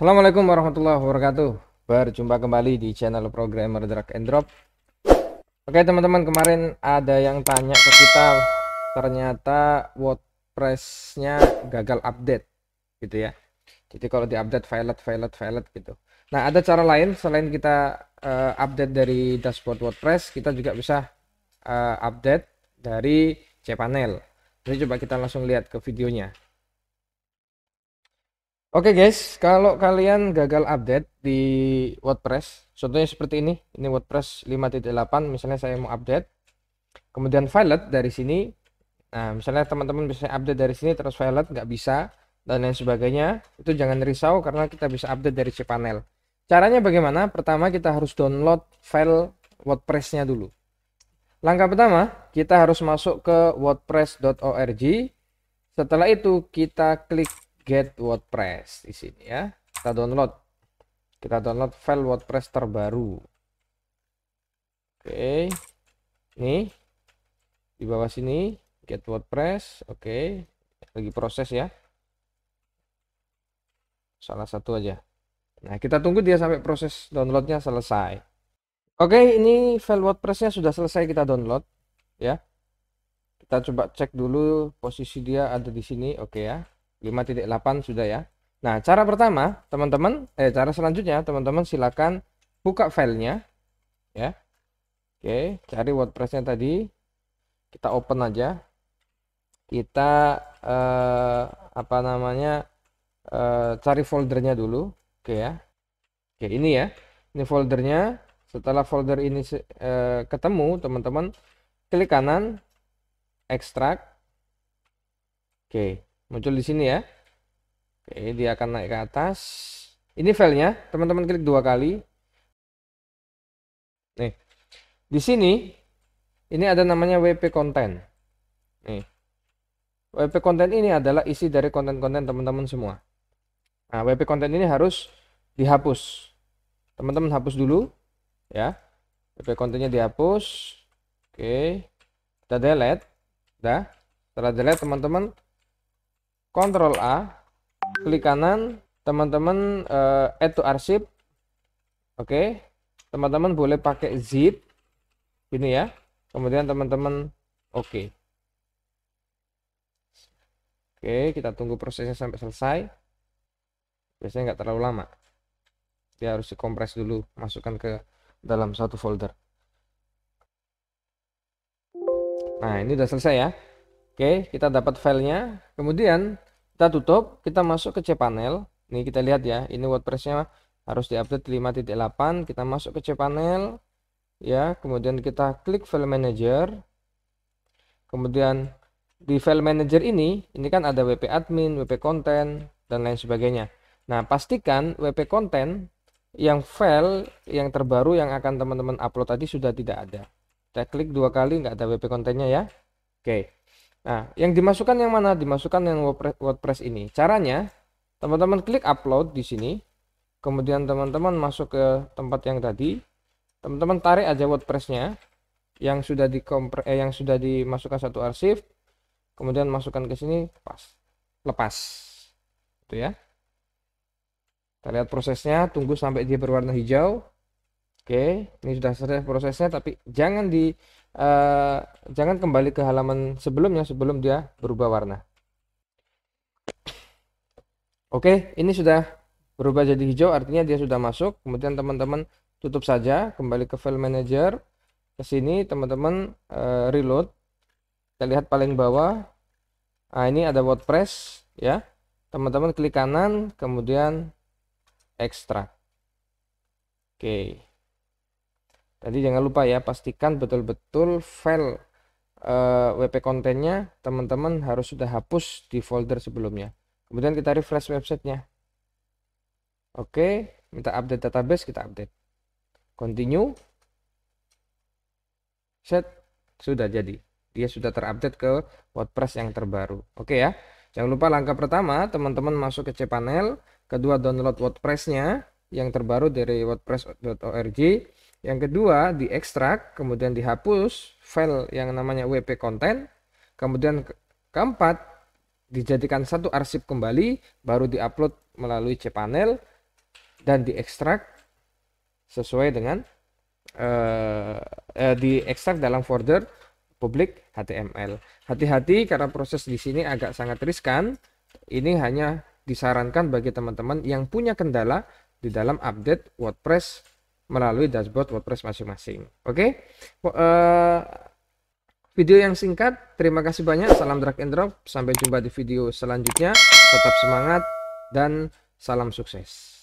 Assalamualaikum warahmatullahi wabarakatuh. Berjumpa kembali di channel Programmer Drag and Drop. Oke teman-teman, kemarin ada yang tanya ke kita ternyata WordPress-nya gagal update gitu ya. Jadi kalau di-update file file file gitu. Nah, ada cara lain selain kita uh, update dari dashboard WordPress, kita juga bisa uh, update dari cPanel. Jadi coba kita langsung lihat ke videonya. Oke guys, kalau kalian gagal update di WordPress, contohnya seperti ini, ini WordPress 5.8, misalnya saya mau update, kemudian Violet dari sini, nah misalnya teman-teman bisa update dari sini, terus Violet nggak bisa, dan lain sebagainya, itu jangan risau karena kita bisa update dari cPanel. Caranya bagaimana? Pertama kita harus download file WordPressnya dulu. Langkah pertama, kita harus masuk ke wordpress.org, setelah itu kita klik get WordPress di sini ya. Kita download. Kita download file WordPress terbaru. Oke. Ini di bawah sini get WordPress. Oke. Lagi proses ya. Salah satu aja. Nah, kita tunggu dia sampai proses downloadnya selesai. Oke, ini file WordPressnya sudah selesai kita download ya. Kita coba cek dulu posisi dia ada di sini, oke ya. 5.8 sudah ya. Nah, cara pertama, teman-teman, eh cara selanjutnya teman-teman silakan buka filenya ya. Oke, cari WordPress-nya tadi. Kita open aja. Kita eh, apa namanya? Eh, cari foldernya dulu. Oke ya. Oke, ini ya. Ini foldernya. Setelah folder ini eh, ketemu, teman-teman klik kanan ekstrak. Oke, muncul di sini ya oke dia akan naik ke atas ini filenya teman-teman klik dua kali nih di sini ini ada namanya WP content nih WP content ini adalah isi dari konten-konten teman-teman semua nah WP content ini harus dihapus teman-teman hapus dulu ya WP Contentnya dihapus oke kita delete dah setelah delete teman-teman Ctrl A, klik kanan, teman-teman uh, add to archive. Oke. Okay. Teman-teman boleh pakai zip ini ya. Kemudian teman-teman oke. Okay. Oke, okay, kita tunggu prosesnya sampai selesai. Biasanya nggak terlalu lama. Dia harus dikompres dulu, masukkan ke dalam satu folder. Nah, ini udah selesai ya. Oke, kita dapat filenya. Kemudian kita tutup, kita masuk ke cPanel. Nih kita lihat ya, ini WordPress-nya harus diupdate 5.8. Kita masuk ke cPanel. Ya, kemudian kita klik file manager. Kemudian di file manager ini, ini kan ada WP admin, WP content, dan lain sebagainya. Nah, pastikan WP content yang file yang terbaru yang akan teman-teman upload tadi sudah tidak ada. Kita klik dua kali nggak ada WP kontennya ya. Oke. Nah, yang dimasukkan yang mana? Dimasukkan yang WordPress ini. Caranya, teman-teman klik upload di sini. Kemudian teman-teman masuk ke tempat yang tadi. Teman-teman tarik aja WordPress-nya yang sudah di eh, yang sudah dimasukkan satu arsip. Kemudian masukkan ke sini, pas. Lepas. Itu ya. Kita lihat prosesnya, tunggu sampai dia berwarna hijau. Oke, ini sudah selesai prosesnya tapi jangan di uh, jangan kembali ke halaman sebelumnya sebelum dia berubah warna oke ini sudah berubah jadi hijau artinya dia sudah masuk kemudian teman-teman tutup saja kembali ke file manager ke sini teman-teman uh, reload kita lihat paling bawah nah, ini ada WordPress ya teman-teman klik kanan kemudian ekstrak oke okay. Tadi jangan lupa ya, pastikan betul-betul file uh, eh, WP kontennya teman-teman harus sudah hapus di folder sebelumnya. Kemudian kita refresh websitenya. Oke, minta update database, kita update. Continue. Set, sudah jadi. Dia sudah terupdate ke WordPress yang terbaru. Oke ya. Jangan lupa langkah pertama, teman-teman masuk ke cPanel, kedua download WordPressnya yang terbaru dari wordpress.org yang kedua, diekstrak, kemudian dihapus file yang namanya WP content. Kemudian ke keempat, dijadikan satu arsip kembali, baru diupload melalui cPanel dan diekstrak sesuai dengan eh, eh, diekstrak dalam folder publik HTML. Hati-hati karena proses di sini agak sangat riskan. Ini hanya disarankan bagi teman-teman yang punya kendala di dalam update WordPress melalui dashboard WordPress masing-masing. Oke, okay? uh, eh, video yang singkat. Terima kasih banyak. Salam drag and drop. Sampai jumpa di video selanjutnya. Tetap semangat dan salam sukses.